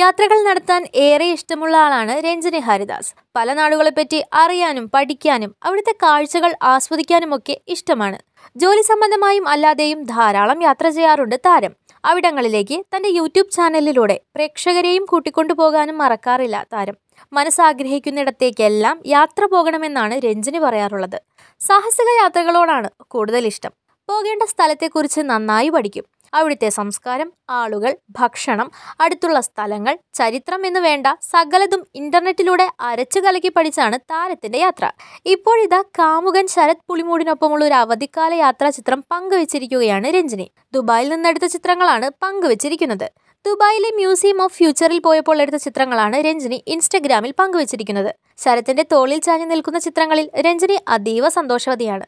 യാത്രകൾ നടത്താൻ ഏറെ ഇഷ്ടമുള്ള ആളാണ് രഞ്ജനി ഹരിദാസ് പല നാടുകളെപ്പറ്റി അറിയാനും പഠിക്കാനും അവിടുത്തെ കാഴ്ചകൾ ആസ്വദിക്കാനുമൊക്കെ ഇഷ്ടമാണ് ജോലി സംബന്ധമായും അല്ലാതെയും ധാരാളം യാത്ര ചെയ്യാറുണ്ട് താരം അവിടങ്ങളിലേക്ക് തന്റെ യൂട്യൂബ് ചാനലിലൂടെ പ്രേക്ഷകരെയും കൂട്ടിക്കൊണ്ടുപോകാനും മറക്കാറില്ല താരം മനസ്സാഗ്രഹിക്കുന്നിടത്തേക്കെല്ലാം യാത്ര പോകണമെന്നാണ് രഞ്ജനി പറയാറുള്ളത് സാഹസിക യാത്രകളോടാണ് കൂടുതൽ ഇഷ്ടം പോകേണ്ട സ്ഥലത്തെക്കുറിച്ച് നന്നായി പഠിക്കും അവിടുത്തെ സംസ്കാരം ആളുകൾ ഭക്ഷണം അടുത്തുള്ള സ്ഥലങ്ങൾ ചരിത്രം എന്ന് വേണ്ട സകലതും ഇന്റർനെറ്റിലൂടെ അരച്ചു കലക്കി പഠിച്ചാണ് താരത്തിന്റെ യാത്ര ഇപ്പോഴിതാ കാമുകൻ ശരത് പുളിമൂടിനൊപ്പമുള്ള ഒരു അവധിക്കാല യാത്രാ ചിത്രം പങ്കുവച്ചിരിക്കുകയാണ് രഞ്ജിനി ദുബായിൽ നിന്നെടുത്ത ചിത്രങ്ങളാണ് പങ്കുവച്ചിരിക്കുന്നത് ദുബായിലെ മ്യൂസിയം ഓഫ് ഫ്യൂച്ചറിൽ പോയപ്പോൾ എടുത്ത ചിത്രങ്ങളാണ് രഞ്ജിനി ഇൻസ്റ്റഗ്രാമിൽ പങ്കുവച്ചിരിക്കുന്നത് ശരത്തിന്റെ തോളിൽ ചാഞ്ഞു നിൽക്കുന്ന ചിത്രങ്ങളിൽ രഞ്ജിനി അതീവ സന്തോഷവതിയാണ്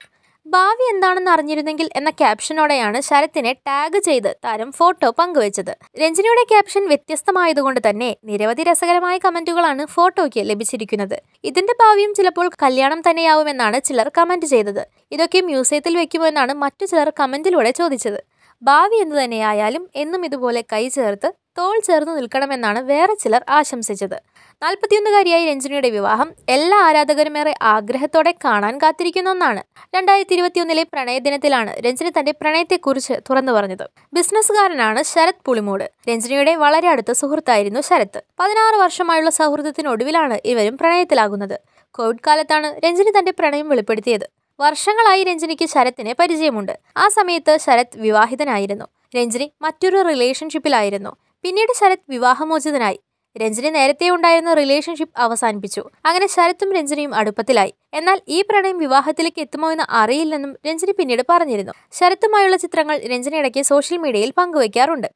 ഭാവി എന്താണെന്ന് അറിഞ്ഞിരുന്നെങ്കിൽ എന്ന ക്യാപ്ഷനോടെയാണ് ശരത്തിനെ ടാഗ് ചെയ്ത് താരം ഫോട്ടോ പങ്കുവച്ചത് രഞ്ജനിയുടെ ക്യാപ്ഷൻ വ്യത്യസ്തമായതുകൊണ്ട് തന്നെ നിരവധി രസകരമായ കമന്റുകളാണ് ഫോട്ടോയ്ക്ക് ലഭിച്ചിരിക്കുന്നത് ഇതിന്റെ ഭാവിയും ചിലപ്പോൾ കല്യാണം തന്നെയാവുമെന്നാണ് ചിലർ കമന്റ് ചെയ്തത് ഇതൊക്കെ മ്യൂസിയത്തിൽ വെക്കുമോ എന്നാണ് മറ്റു ചിലർ കമന്റിലൂടെ ചോദിച്ചത് ഭാവി എന്ന് തന്നെയായാലും എന്നും ഇതുപോലെ കൈ ചേർത്ത് തോൾ ചേർന്ന് നിൽക്കണമെന്നാണ് വേറെ ചിലർ ആശംസിച്ചത് നാൽപ്പത്തിയൊന്നുകാരിയായി രഞ്ജിനിയുടെ വിവാഹം എല്ലാ ആരാധകരുമേറെ ആഗ്രഹത്തോടെ കാണാൻ കാത്തിരിക്കുന്ന ഒന്നാണ് രണ്ടായിരത്തി ഇരുപത്തിയൊന്നിലെ പ്രണയദിനത്തിലാണ് രഞ്ജിനി തന്റെ പ്രണയത്തെക്കുറിച്ച് തുറന്നു പറഞ്ഞത് ബിസിനസ്സുകാരനാണ് ശരത് പുളിമൂട് രഞ്ജിനിയുടെ വളരെ അടുത്ത സുഹൃത്തായിരുന്നു ശരത് പതിനാറ് വർഷമായുള്ള സൗഹൃദത്തിനൊടുവിലാണ് ഇവരും പ്രണയത്തിലാകുന്നത് കോവിഡ് കാലത്താണ് രഞ്ജിനി തന്റെ പ്രണയം വെളിപ്പെടുത്തിയത് വർഷങ്ങളായി രഞ്ജനിക്ക് ശരത്തിനെ പരിചയമുണ്ട് ആ സമയത്ത് ശരത് വിവാഹിതനായിരുന്നു രഞ്ജനി മറ്റൊരു റിലേഷൻഷിപ്പിലായിരുന്നു പിന്നീട് ശരത് വിവാഹമോചിതനായി രഞ്ജനി നേരത്തെ ഉണ്ടായിരുന്ന റിലേഷൻഷിപ്പ് അവസാനിപ്പിച്ചു അങ്ങനെ ശരത്തും രഞ്ജനിയും അടുപ്പത്തിലായി എന്നാൽ ഈ പ്രണയം വിവാഹത്തിലേക്ക് എത്തുമോ എന്ന് അറിയില്ലെന്നും രഞ്ജനി പിന്നീട് പറഞ്ഞിരുന്നു ശരത്തുമായുള്ള ചിത്രങ്ങൾ രഞ്ജനി ഇടയ്ക്ക് സോഷ്യൽ മീഡിയയിൽ പങ്കുവയ്ക്കാറുണ്ട്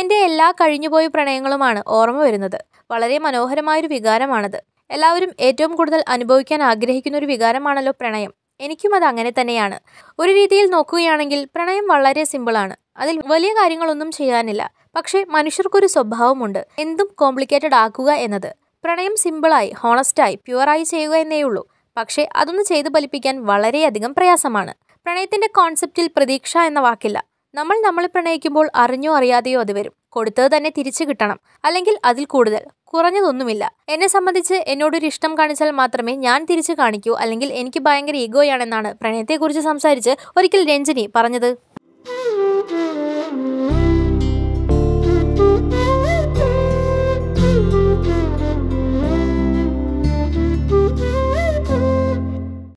എന്റെ എല്ലാ കഴിഞ്ഞുപോയ പ്രണയങ്ങളുമാണ് ഓർമ്മ വരുന്നത് വളരെ മനോഹരമായൊരു വികാരമാണത് എല്ലാവരും ഏറ്റവും കൂടുതൽ അനുഭവിക്കാൻ ആഗ്രഹിക്കുന്ന ഒരു വികാരമാണല്ലോ പ്രണയം എനിക്കും അത് അങ്ങനെ തന്നെയാണ് ഒരു രീതിയിൽ നോക്കുകയാണെങ്കിൽ പ്രണയം വളരെ സിമ്പിളാണ് അതിൽ വലിയ കാര്യങ്ങളൊന്നും ചെയ്യാനില്ല പക്ഷേ മനുഷ്യർക്കൊരു സ്വഭാവമുണ്ട് എന്തും കോംപ്ലിക്കേറ്റഡ് ആക്കുക എന്നത് പ്രണയം സിമ്പിളായി ഹോണസ്റ്റായി പ്യുവറായി ചെയ്യുക എന്നേ ഉള്ളൂ പക്ഷേ അതൊന്ന് ചെയ്തു ഫലിപ്പിക്കാൻ വളരെയധികം പ്രയാസമാണ് പ്രണയത്തിന്റെ കോൺസെപ്റ്റിൽ പ്രതീക്ഷ എന്ന വാക്കില്ല നമ്മൾ നമ്മളെ പ്രണയിക്കുമ്പോൾ അറിഞ്ഞോ അറിയാതെയോ അത് വരും കൊടുത്തത് തന്നെ തിരിച്ചു കിട്ടണം അല്ലെങ്കിൽ അതിൽ കൂടുതൽ കുറഞ്ഞതൊന്നുമില്ല എന്നെ സംബന്ധിച്ച് എന്നോടൊരു ഇഷ്ടം കാണിച്ചാൽ മാത്രമേ ഞാൻ തിരിച്ചു കാണിക്കൂ അല്ലെങ്കിൽ എനിക്ക് ഭയങ്കര ഈഗോയാണെന്നാണ് പ്രണയത്തെക്കുറിച്ച് സംസാരിച്ച് ഒരിക്കൽ രഞ്ജിനി പറഞ്ഞത്